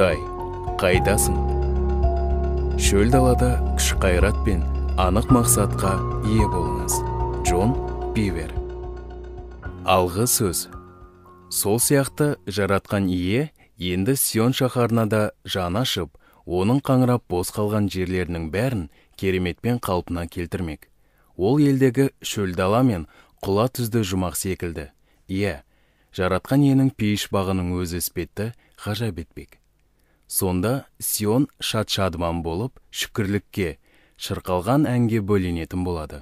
құдай қайдасың шөл далада күш қайрат пен анық мақсатқа ие болыңыз джон Пивер алғы сөз сол сияқты жаратқан ие енді сион шаһарына да жаны ашып оның қаңырап бос қалған жерлерінің бәрін кереметпен қалпына келтірмек ол елдегі шөл дала мен құла түзді жұмақ секілді иә жаратқан иенің пейіш бағының өзі іспетті ғажап етпек сонда сион шат шадыман болып шүкірлікке шырқалған әңге бөленетін болады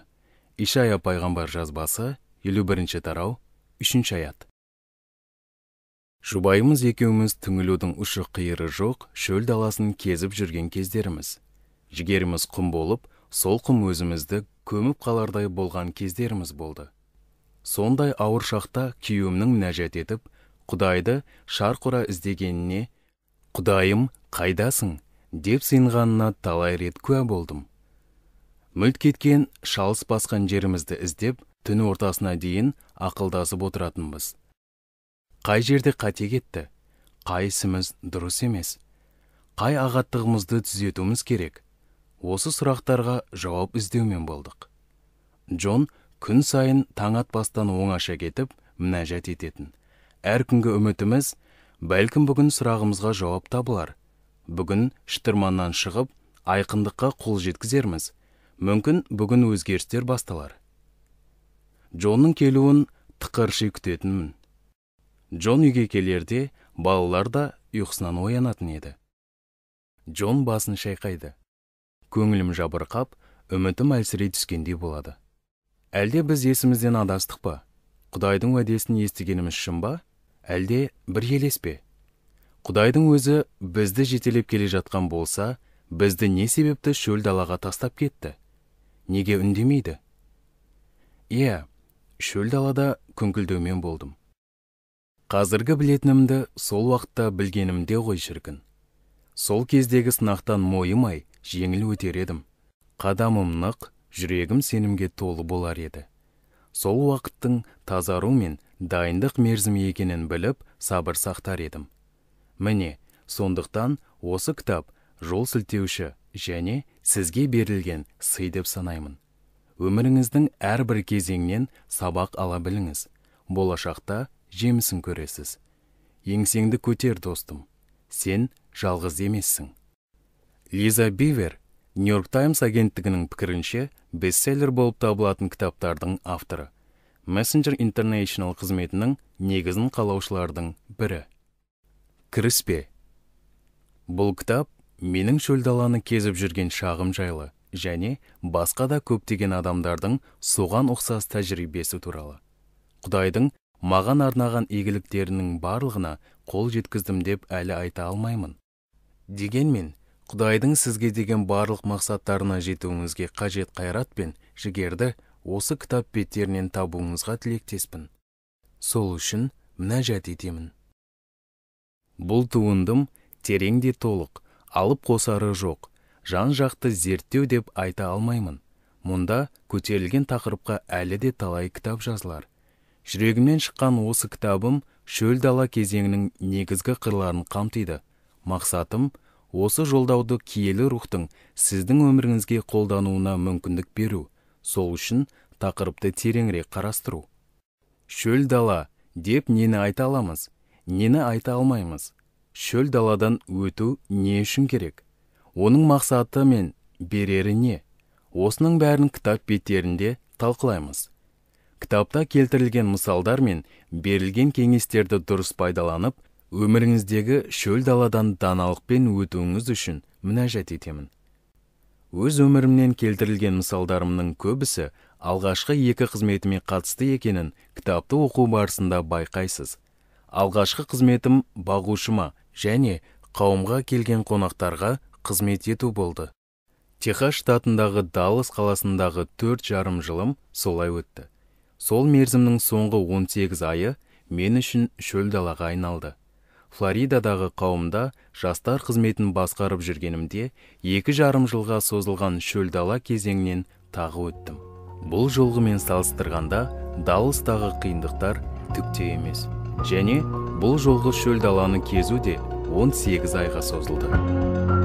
ишая пайғамбар жазбасы 51 бірінші тарау үшінші аят жұбайымыз екеуміз түңілудің ұшы қиыры жоқ шөл даласын кезіп жүрген кездеріміз жігеріміз құм болып сол құм өзімізді көміп қалардай болған кездеріміз болды сондай ауыр шақта күйеуімнің нәжәт етіп құдайды шарқұра іздегеніне құдайым қайдасың деп сыйынғанына талай рет куә болдым мүлт кеткен шалыс басқан жерімізді іздеп түн ортасына дейін ақылдасып отыратынбыз қай жерде қате кетті қай ісіміз дұрыс емес қай ағаттығымызды түзетуіміз керек осы сұрақтарға жауап іздеумен болдық джон күн сайын таң атпастан оңаша кетіп мінәжат ететін әр күнгі үмітіміз бәлкім бүгін сұрағымызға жауап табылар бүгін шытырманнан шығып айқындыққа қол жеткізерміз мүмкін бүгін өзгерістер басталар джонның келуін тықырши күтетінмін джон үйге келерде балалар да ұйқысынан оянатын еді джон басын шайқайды көңілім жабырқап үмітім әлсірей түскендей болады әлде біз есімізден адастық па құдайдың уәдесін естігеніміз шын ба әлде бір елес пе құдайдың өзі бізді жетелеп келе жатқан болса бізді не себепті шөл далаға тастап кетті неге үндемейді иә шөл далада күңкілдеумен болдым қазіргі білетінімді сол уақытта білгенімде ғой шіркін сол кездегі сынақтан мойымай жеңіл өтер едім қадамым нық жүрегім сенімге толы болар еді сол уақыттың тазару мен дайындық мерзімі екенін біліп сабыр сақтар едім міне сондықтан осы кітап жол сілтеуші және сізге берілген сый деп санаймын өміріңіздің әрбір кезеңнен сабақ ала біліңіз болашақта жемісін көресіз еңсеңді көтер достым сен жалғыз емессің лиза бивер нью йорк таймс агенттігінің пікірінше бестселлер болып табылатын кітаптардың авторы мессенджер International қызметінің негізін қалаушылардың бірі кіріспе бұл кітап менің шөл даланы кезіп жүрген шағым жайлы және басқа да көптеген адамдардың соған ұқсас тәжірибесі туралы құдайдың маған арнаған игіліктерінің барлығына қол жеткіздім деп әлі айта алмаймын дегенмен құдайдың сізге деген барлық мақсаттарына жетуіңізге қажет қайрат пен жігерді осы кітап беттерінен табуыңызға тілектеспін сол үшін мінәжат етемін бұл туындым терең де толық алып қосары жоқ жан жақты зерттеу деп айта алмаймын мұнда көтерілген тақырыпқа әлі де талай кітап жазылар жүрегімнен шыққан осы кітабым шөл дала кезеңінің негізгі қырларын қамтиды мақсатым осы жолдауды киелі рухтың сіздің өміріңізге қолдануына мүмкіндік беру сол үшін тақырыпты тереңірек қарастыру шөл дала деп нені айта аламыз нені айта алмаймыз шөл даладан өту не үшін керек оның мақсаты мен берері не осының бәрін кітап беттерінде талқылаймыз кітапта келтірілген мысалдар мен берілген кеңестерді дұрыс пайдаланып өміріңіздегі шөл даладан даналықпен өтуіңіз үшін мінәжат етемін өз өмірімнен келтірілген мысалдарымның көбісі алғашқы екі қызметіме қатысты екенін кітапты оқу барысында байқайсыз алғашқы қызметім бағушыма және қауымға келген қонақтарға қызмет ету болды техас штатындағы даллас қаласындағы төрт жарым жылым солай өтті сол мерзімнің соңғы 18 айы мен үшін шөл далаға айналды флоридадағы қауымда жастар қызметін басқарып жүргенімде екі жарым жылға созылған шөл дала кезеңінен тағы өттім бұл жолғымен салыстырғанда далыстағы қиындықтар түкте емес және бұл жолғы шөл даланы кезу де 18 айға созылды